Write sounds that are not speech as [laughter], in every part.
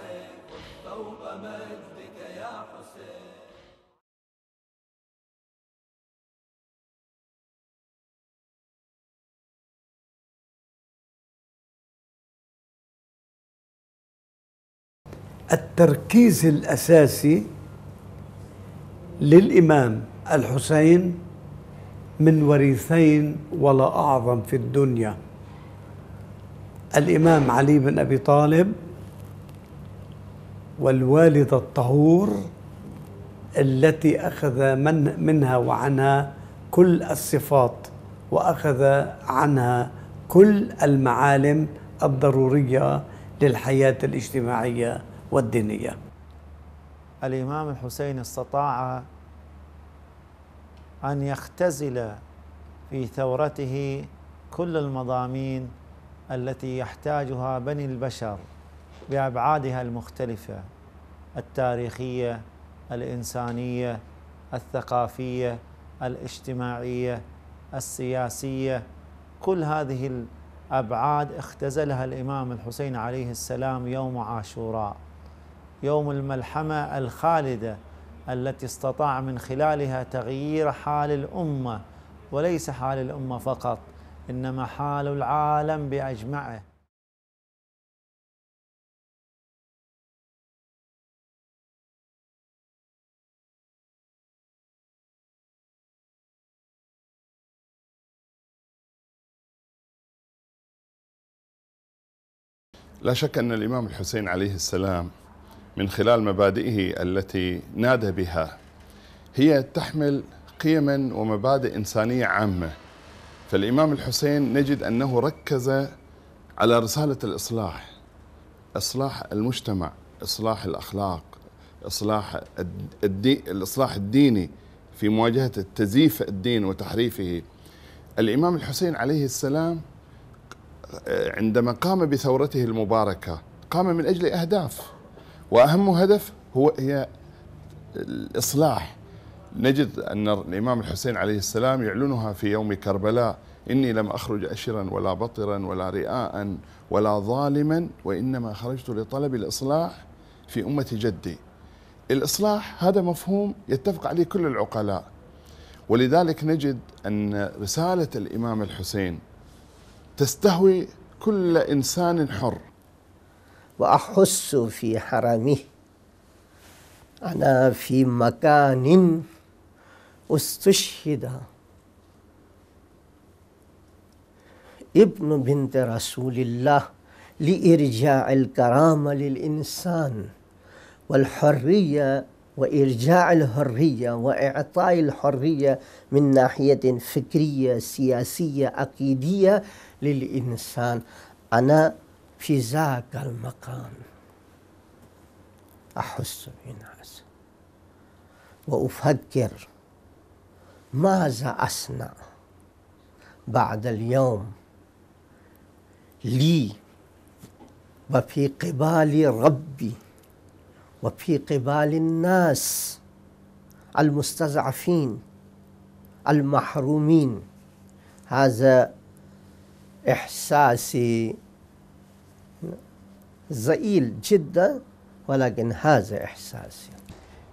حسين فوق مجدك يا حسين التركيز الاساسي للامام الحسين من وريثين ولا اعظم في الدنيا الامام علي بن ابي طالب والوالدة الطهور التي أخذ من منها وعنها كل الصفات وأخذ عنها كل المعالم الضرورية للحياة الاجتماعية والدينية الإمام الحسين استطاع أن يختزل في ثورته كل المضامين التي يحتاجها بني البشر بابعادها المختلفه التاريخيه الانسانيه الثقافيه الاجتماعيه السياسيه كل هذه الابعاد اختزلها الامام الحسين عليه السلام يوم عاشوراء يوم الملحمه الخالده التي استطاع من خلالها تغيير حال الامه وليس حال الامه فقط انما حال العالم باجمعه لا شك أن الإمام الحسين عليه السلام من خلال مبادئه التي نادى بها هي تحمل قيما ومبادئ إنسانية عامة فالإمام الحسين نجد أنه ركز على رسالة الإصلاح إصلاح المجتمع إصلاح الأخلاق إصلاح الدي الإصلاح الديني في مواجهة تزييف الدين وتحريفه الإمام الحسين عليه السلام عندما قام بثورته المباركة قام من أجل أهداف وأهم هدف هو هي الإصلاح نجد أن الإمام الحسين عليه السلام يعلنها في يوم كربلاء إني لم أخرج أشرا ولا بطرا ولا رئاء ولا ظالما وإنما خرجت لطلب الإصلاح في أمة جدي الإصلاح هذا مفهوم يتفق عليه كل العقلاء ولذلك نجد أن رسالة الإمام الحسين تستهوي كل انسان حر واحس في حرمي انا في مكان استشهد ابن بنت رسول الله لارجاع الكرامه للانسان والحريه وارجاع الحريه واعطاء الحريه من ناحيه فكريه سياسيه عقيديه للإنسان أنا في ذاك المقام أحس بنعس وأفكر ماذا أصنع بعد اليوم لي وفي قبال ربي وفي قبال الناس المستضعفين المحرومين هذا إحساسي زئيل جدا ولكن هذا إحساسي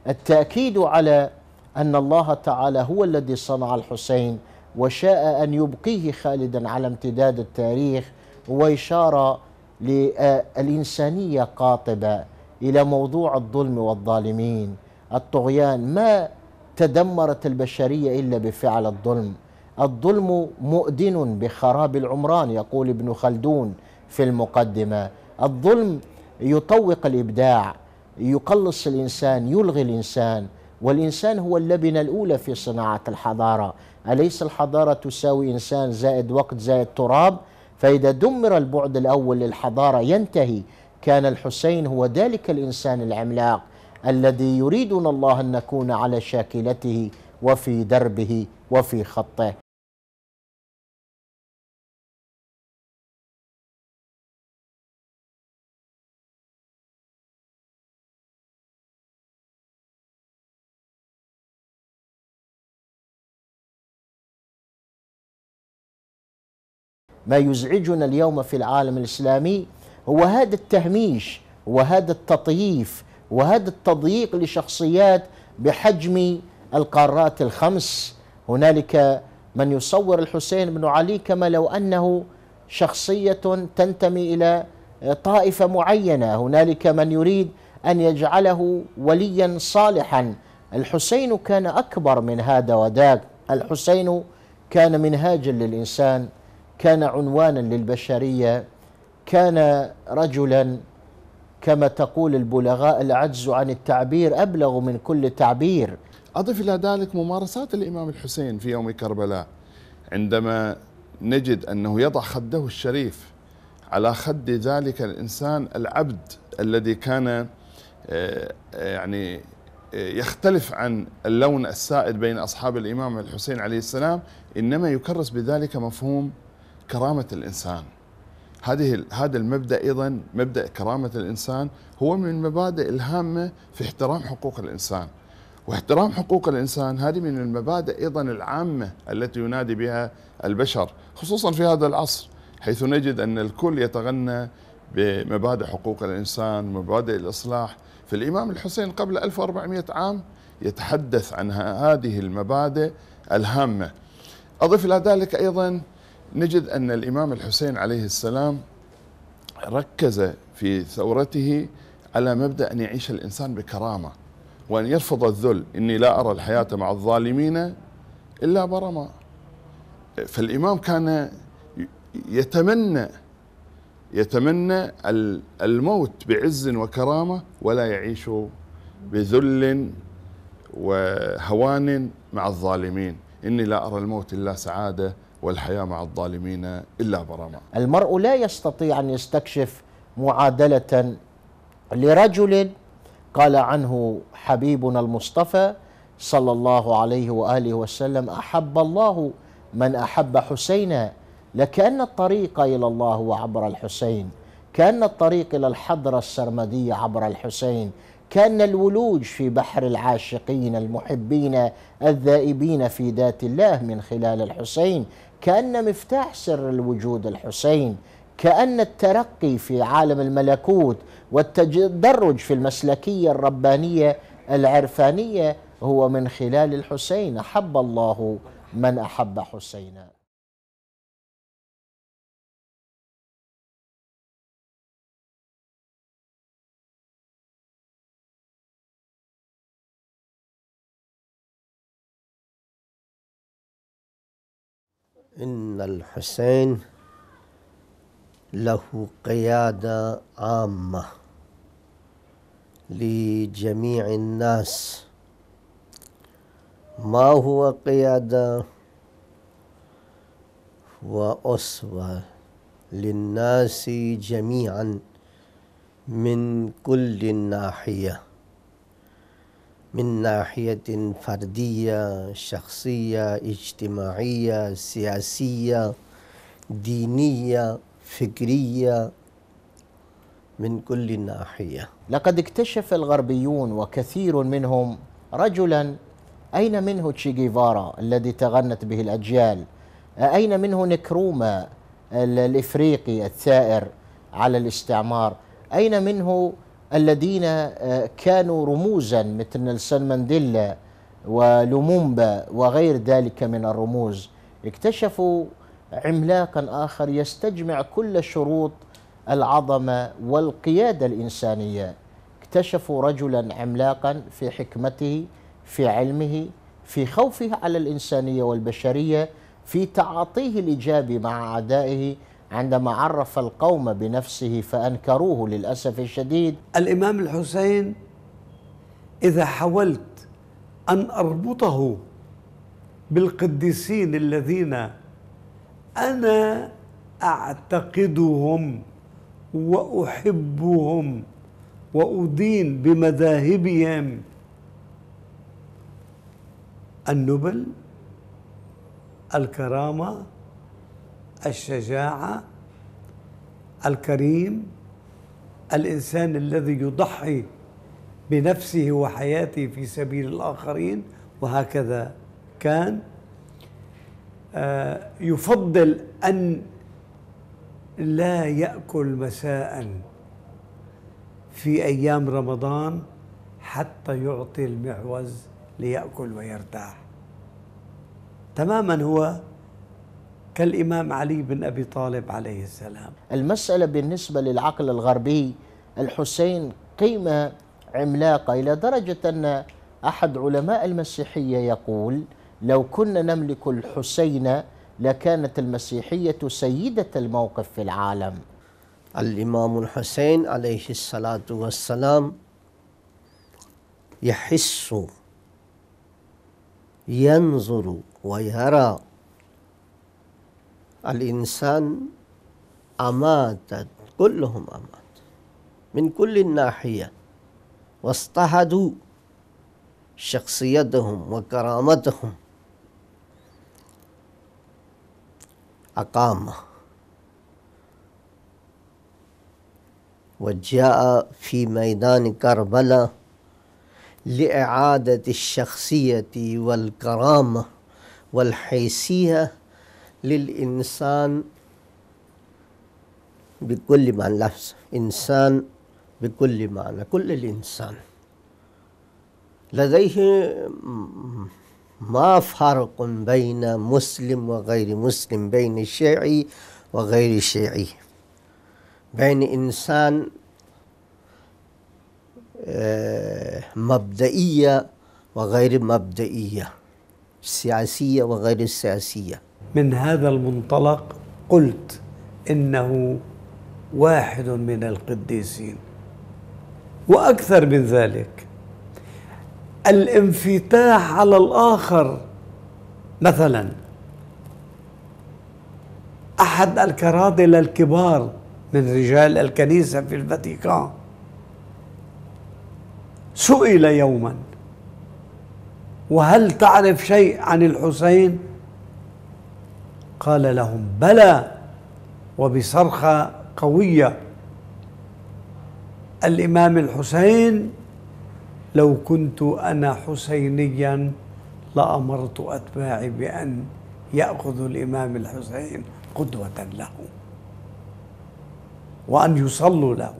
التأكيد على أن الله تعالى هو الذي صنع الحسين وشاء أن يبقيه خالدا على امتداد التاريخ وإشارة للإنسانية قاطبة إلى موضوع الظلم والظالمين الطغيان ما تدمرت البشرية إلا بفعل الظلم الظلم مؤذن بخراب العمران يقول ابن خلدون في المقدمه الظلم يطوق الابداع يقلص الانسان يلغي الانسان والانسان هو اللبنه الاولى في صناعه الحضاره اليس الحضاره تساوي انسان زائد وقت زائد تراب فاذا دمر البعد الاول للحضاره ينتهي كان الحسين هو ذلك الانسان العملاق الذي يريدنا الله ان نكون على شاكلته وفي دربه وفي خطه ما يزعجنا اليوم في العالم الإسلامي هو هذا التهميش وهذا التطييف وهذا التضييق لشخصيات بحجم القارات الخمس هنالك من يصور الحسين بن علي كما لو أنه شخصية تنتمي إلى طائفة معينة هنالك من يريد أن يجعله وليا صالحا الحسين كان أكبر من هذا وذاك الحسين كان منهاجا للإنسان كان عنوانا للبشريه كان رجلا كما تقول البلغاء العجز عن التعبير ابلغ من كل تعبير اضف الى ذلك ممارسات الامام الحسين في يوم كربلاء عندما نجد انه يضع خده الشريف على خد ذلك الانسان العبد الذي كان آه، آه، يعني آه، يختلف عن اللون السائد بين اصحاب الامام الحسين عليه السلام انما يكرس بذلك مفهوم كرامه الانسان هذه هذا المبدا ايضا مبدا كرامه الانسان هو من المبادئ الهامه في احترام حقوق الانسان واحترام حقوق الانسان هذه من المبادئ ايضا العامه التي ينادي بها البشر خصوصا في هذا العصر حيث نجد ان الكل يتغنى بمبادئ حقوق الانسان مبادئ الاصلاح فالامام الحسين قبل 1400 عام يتحدث عن هذه المبادئ الهامه اضف الى ذلك ايضا نجد أن الإمام الحسين عليه السلام ركز في ثورته على مبدأ أن يعيش الإنسان بكرامة وأن يرفض الذل إني لا أرى الحياة مع الظالمين إلا برما فالإمام كان يتمنى يتمنى الموت بعز وكرامة ولا يعيش بذل وهوان مع الظالمين إني لا أرى الموت إلا سعادة والحياة مع الظالمين إلا برما المرء لا يستطيع أن يستكشف معادلة لرجل قال عنه حبيبنا المصطفى صلى الله عليه وآله وسلم أحب الله من أحب حسينا لكأن الطريق إلى الله عبر الحسين كأن الطريق إلى الحضرة السرمدية عبر الحسين كان الولوج في بحر العاشقين المحبين الذائبين في ذات الله من خلال الحسين كان مفتاح سر الوجود الحسين كأن الترقي في عالم الملكوت والتدرج في المسلكية الربانية العرفانية هو من خلال الحسين أحب الله من أحب حسينا إن الحسين له قيادة عامة لجميع الناس ما هو قيادة وأسوة للناس جميعا من كل ناحيه من ناحية فردية شخصية اجتماعية سياسية دينية فكرية من كل ناحية لقد اكتشف الغربيون وكثير منهم رجلا أين منه تشيغيفارا الذي تغنت به الأجيال أين منه نكروما الإفريقي الثائر على الاستعمار أين منه الذين آه، كانوا رموزا مثل نيلسون مانديلا ولومومبا وغير ذلك من الرموز اكتشفوا عملاقا اخر يستجمع كل شروط العظمه والقياده الانسانيه اكتشفوا رجلا عملاقا في حكمته في علمه في خوفه على الانسانيه والبشريه في تعاطيه الايجابي مع اعدائه عندما عرف القوم بنفسه فانكروه للاسف الشديد الامام الحسين اذا حاولت ان اربطه بالقديسين الذين انا اعتقدهم واحبهم وادين بمذاهبهم النبل الكرامه الشجاعة الكريم الإنسان الذي يضحي بنفسه وحياته في سبيل الآخرين وهكذا كان آه، يفضل أن لا يأكل مساء في أيام رمضان حتى يعطي المعوز ليأكل ويرتاح تماما هو كالإمام علي بن أبي طالب عليه السلام المسألة بالنسبة للعقل الغربي الحسين قيمة عملاقة إلى درجة أن أحد علماء المسيحية يقول لو كنا نملك الحسين لكانت المسيحية سيدة الموقف في العالم الإمام الحسين عليه الصلاة والسلام يحس ينظر ويرى الإنسان أمات كلهم أمات من كل الناحية واصطهدوا شخصيتهم وكرامتهم أقامه وجاء في ميدان كربلاء لإعادة الشخصية والكرامة والحيثية للإنسان بكل معنى لفظ إنسان بكل معنى كل الإنسان لديه ما فرق بين مسلم وغير مسلم بين شيعي وغير شيعي بين إنسان آه، مبدئية وغير مبدئية سياسية وغير سياسية من هذا المنطلق قلت انه واحد من القديسين واكثر من ذلك الانفتاح على الاخر مثلا احد الكرادله الكبار من رجال الكنيسه في الفاتيكان سئل يوما وهل تعرف شيء عن الحسين قال لهم بلى وبصرخه قويه الامام الحسين لو كنت انا حسينيا لامرت اتباعي بان ياخذوا الامام الحسين قدوه له وان يصلوا له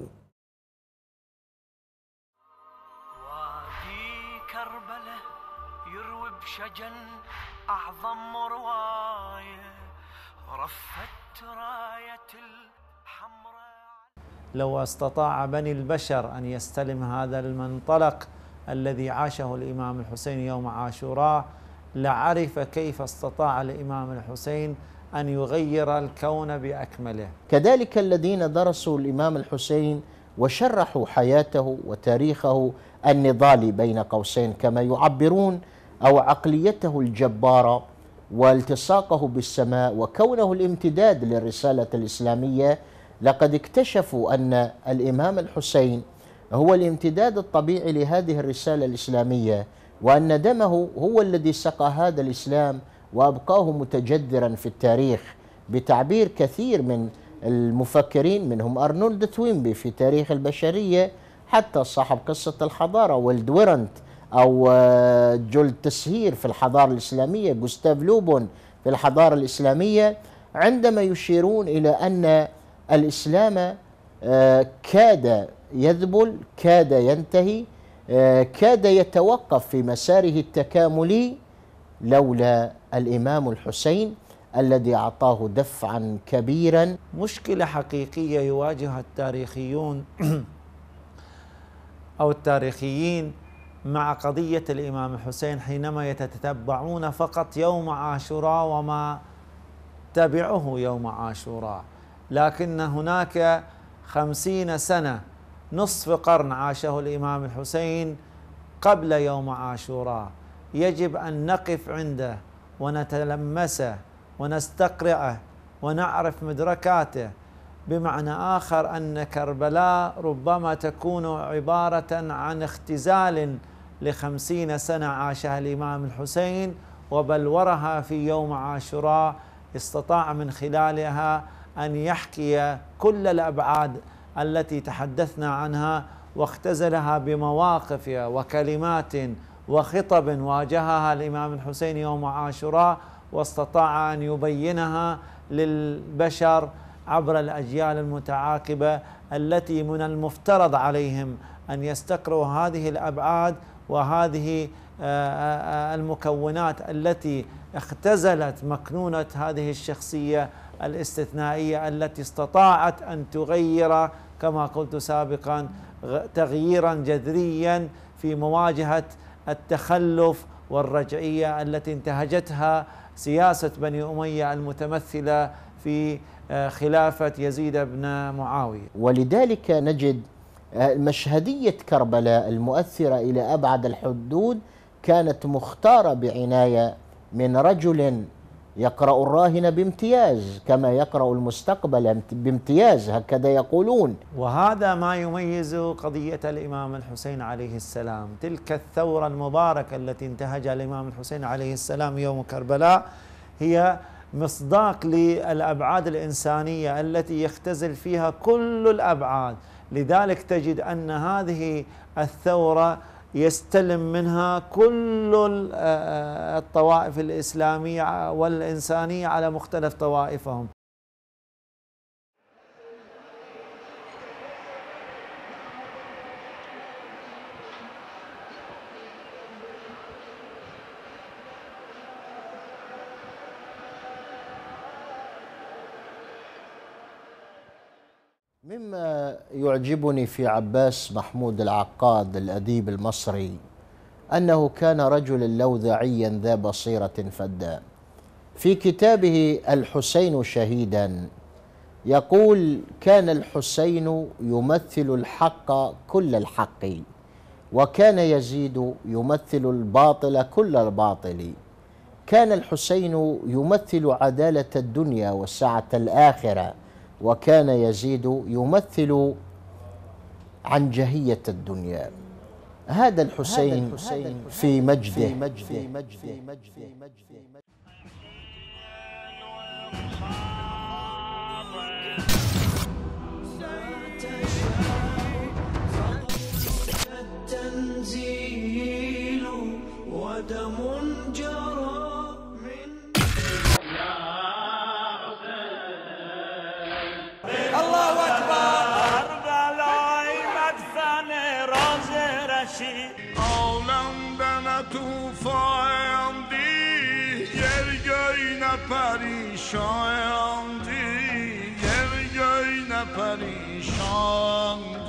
بشجن أعظم رواية رفت راية الحمراء لو استطاع بني البشر أن يستلم هذا المنطلق الذي عاشه الإمام الحسين يوم عاشوراء لعرف كيف استطاع الإمام الحسين أن يغير الكون بأكمله كذلك الذين درسوا الإمام الحسين وشرحوا حياته وتاريخه النضالي بين قوسين كما يعبرون أو عقليته الجبارة والتصاقه بالسماء وكونه الامتداد للرساله الاسلاميه لقد اكتشفوا ان الامام الحسين هو الامتداد الطبيعي لهذه الرساله الاسلاميه وان دمه هو الذي سقى هذا الاسلام وابقاه متجذرا في التاريخ بتعبير كثير من المفكرين منهم ارنولد توينبي في تاريخ البشريه حتى صاحب قصه الحضاره والدورنت أو آه، جول تسهير في الحضارة الإسلامية جوستاف لوبون في الحضارة الإسلامية عندما يشيرون إلى أن الإسلام آه، كاد يذبل كاد ينتهي آه، كاد يتوقف في مساره التكاملي لولا الامام الحسين الذي اعطاه دفعا كبيرا مشكله حقيقيه يواجهها التاريخيون [clears throat] او التاريخيين مع قضية الإمام الحسين حينما يتتبعون فقط يوم عاشوراء وما تبعه يوم عاشوراء لكن هناك خمسين سنة نصف قرن عاشه الإمام الحسين قبل يوم عاشوراء يجب أن نقف عنده ونتلمسه ونستقرئه ونعرف مدركاته بمعنى آخر أن كربلاء ربما تكون عبارة عن اختزال لخمسين سنة عاشها الإمام الحسين وبلورها في يوم عاشوراء استطاع من خلالها أن يحكي كل الأبعاد التي تحدثنا عنها واختزلها بمواقف وكلمات وخطب واجهها الإمام الحسين يوم عاشوراء واستطاع أن يبينها للبشر عبر الأجيال المتعاقبة التي من المفترض عليهم أن يستقروا هذه الأبعاد وهذه آه، آه، المكونات التي اختزلت مكنونه هذه الشخصيه الاستثنائيه التي استطاعت ان تغير كما قلت سابقا تغييرا جذريا في مواجهه التخلف والرجعيه التي انتهجتها سياسه بني اميه المتمثله في آه، خلافه يزيد بن معاويه ولذلك نجد آه، مشهدية كربلاء المؤثرة إلى أبعد الحدود كانت مختارة بعناية من رجل يقرأ الراهن بامتياز كما يقرأ المستقبل بامتياز هكذا يقولون وهذا ما يميز قضية الإمام الحسين عليه السلام تلك الثورة المباركة التي انتهجها الإمام الحسين عليه السلام يوم كربلاء هي مصداق للأبعاد الإنسانية التي يختزل فيها كل الأبعاد لذلك تجد ان هذه الثوره يستلم منها كل آه، آه، الطوائف الاسلاميه والانسانيه على مختلف طوائفهم مما يعجبني في عباس محمود العقاد الأديب المصري أنه كان رجلا لوذعيا ذا بصيرة فداء في كتابه الحسين شهيدا يقول كان الحسين يمثل الحق كل الحق وكان يزيد يمثل الباطل كل الباطل كان الحسين يمثل عدالة الدنيا وسعة الآخرة وكان يزيد يمثل عن جهية الدنيا هذا الحسين, هذا الحسين في مجده, في مجده, في مجده, في مجده, في مجده परेशान